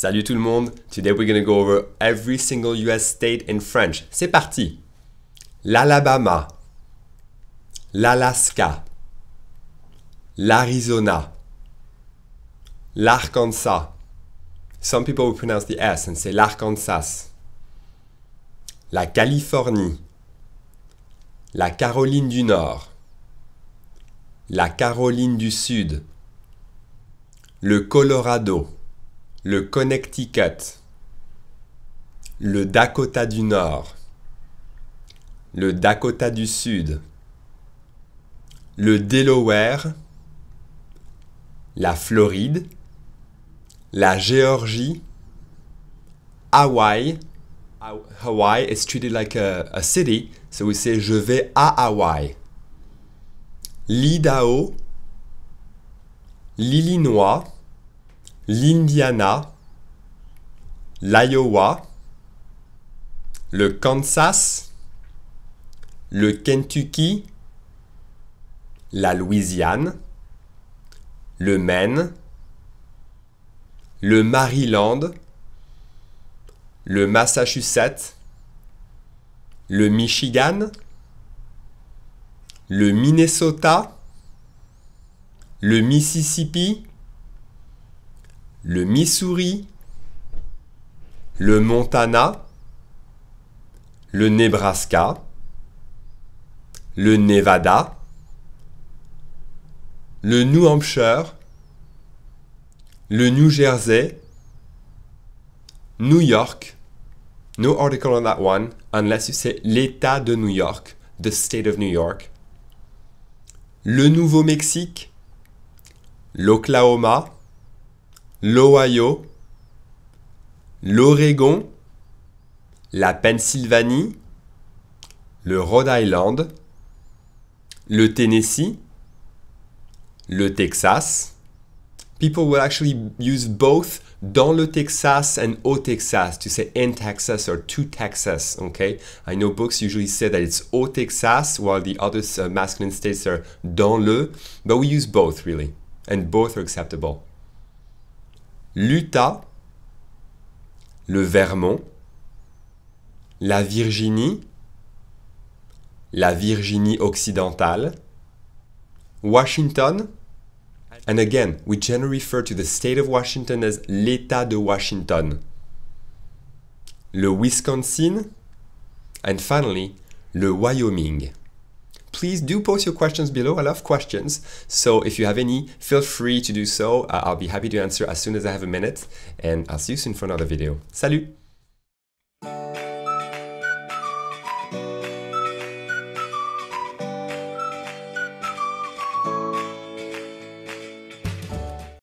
Salut tout le monde. Today we're going to go over every single US state in French. C'est parti. L'Alabama. L'Alaska. L'Arizona. L'Arkansas. Some people will pronounce the S and say l'Arkansas. La Californie. La Caroline du Nord. La Caroline du Sud. Le Colorado le Connecticut, le Dakota du Nord, le Dakota du Sud, le Delaware, la Floride, la Géorgie, Hawaï. Hawaii is treated like a, city, so we say je vais à Hawaï. L'Idaho, l'Illinois, l'Indiana, l'Iowa, le Kansas, le Kentucky, la Louisiane, le Maine, le Maryland, le Massachusetts, le Michigan, le Minnesota, le Mississippi, le Missouri, le Montana, le Nebraska, le Nevada, le New Hampshire, le New Jersey, New York. No article on that one, unless you say l'État de New York, the state of New York. Le Nouveau-Mexique, l'Oklahoma, l'Ohio, l'Oregon, la Pennsylvanie, le Rhode Island, le Tennessee, le Texas. People will actually use both dans le Texas and au Texas to say in Texas or to Texas. Okay, I know books usually say that it's au Texas while the other uh, masculine states are dans le, but we use both really, and both are acceptable. l'Utah, le Vermont, la Virginie, la Virginie occidentale, Washington, and again, we generally refer to the state of Washington as l'État de Washington, le Wisconsin, and finally, le Wyoming. please do post your questions below. I love questions. So if you have any, feel free to do so. Uh, I'll be happy to answer as soon as I have a minute. And I'll see you soon for another video. Salut!